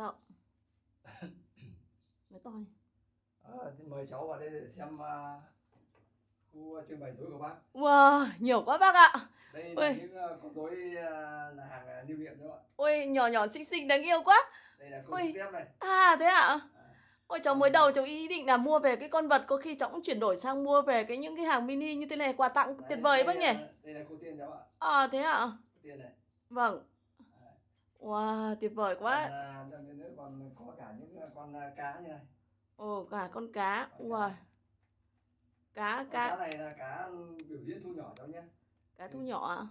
động nói to đi à, ờ, mời cháu vào đây để xem uh, khu trưng bày rối của bác wow nhiều quá bác ạ đây là ôi. những uh, con rối uh, à, là hàng uh, lưu niệm đó ạ ôi nhỏ nhỏ xinh xinh đáng yêu quá đây là con tiếp này à thế ạ à. Ôi cháu mới đầu cháu ý định là mua về cái con vật có khi cháu cũng chuyển đổi sang mua về cái những cái hàng mini như thế này quà tặng đấy, tuyệt vời đấy, bác nhỉ. Đây là cô tiên cháu ạ. À thế ạ. Cô tiên này. Vâng. Wow, tuyệt vời quá. À, cho còn có cả những à, con à, cá như này. Ồ, cả con cá. Wow. Okay. Cá, cá. Cá này là cá ừ, biểu diễn thu nhỏ cháu nhé. Cá thu nhỏ à? à?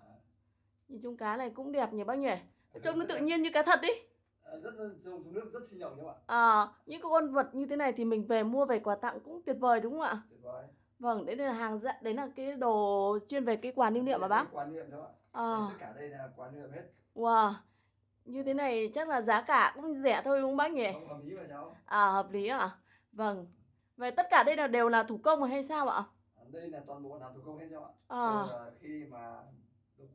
Nhìn chung cá này cũng đẹp nhỉ bác nhỉ? Ờ, trông nó tự nhiên như cá thật ý. Ờ, rất trông xuống nước rất xinh nhỏ các bạn. À, những con vật như thế này thì mình về mua về quà tặng cũng tuyệt vời đúng không ạ? Tuyệt vời. Vâng, đấy là hàng dạ, đấy là cái đồ chuyên về cái quà lưu niệm mà bác. Quà lưu niệm đó ạ. Ờ. À. Tất cả đây là quà lưu niệm hết. Wow như thế này chắc là giá cả cũng rẻ thôi đúng không bác nhỉ? Không, vâng, hợp lý mà À Vâng. Vậy tất cả đây là đều là thủ công hay sao ạ? À, đây là toàn bộ là thủ công hết cho ạ. À. Khi mà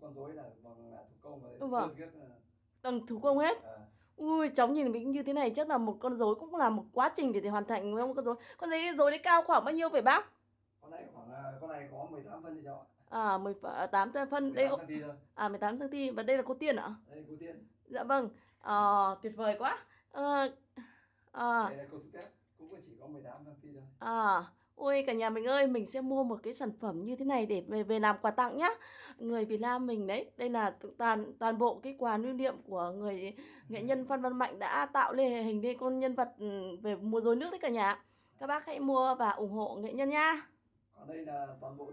con rối là bằng là thủ công và vâng. là... Ờ, Tầng thủ công hết. À. Ui, cháu nhìn mình như thế này chắc là một con rối cũng là một quá trình để, để hoàn thành một con rối. Con rối đấy cao khoảng bao nhiêu vậy bác? Con này khoảng ờ, con này có 18 phân thì cháu ạ. À, 18 à, phân đây có... À 18 cm và đây là cô tiên ạ? Đây cô tiên. Dạ vâng. À, tuyệt vời quá. À, à. Đây là cô tép cũng chỉ có 18 cm thôi. À, ôi cả nhà mình ơi, mình sẽ mua một cái sản phẩm như thế này để về về làm quà tặng nhá. Người Việt Nam mình đấy, đây là toàn toàn bộ cái quà lưu niệm của người nghệ nhân Phan Văn Mạnh đã tạo lên hình lên con nhân vật ừ, về mùa rối nước đấy cả nhà. Các bác hãy mua và ủng hộ nghệ nhân nha. Ở đây là toàn bộ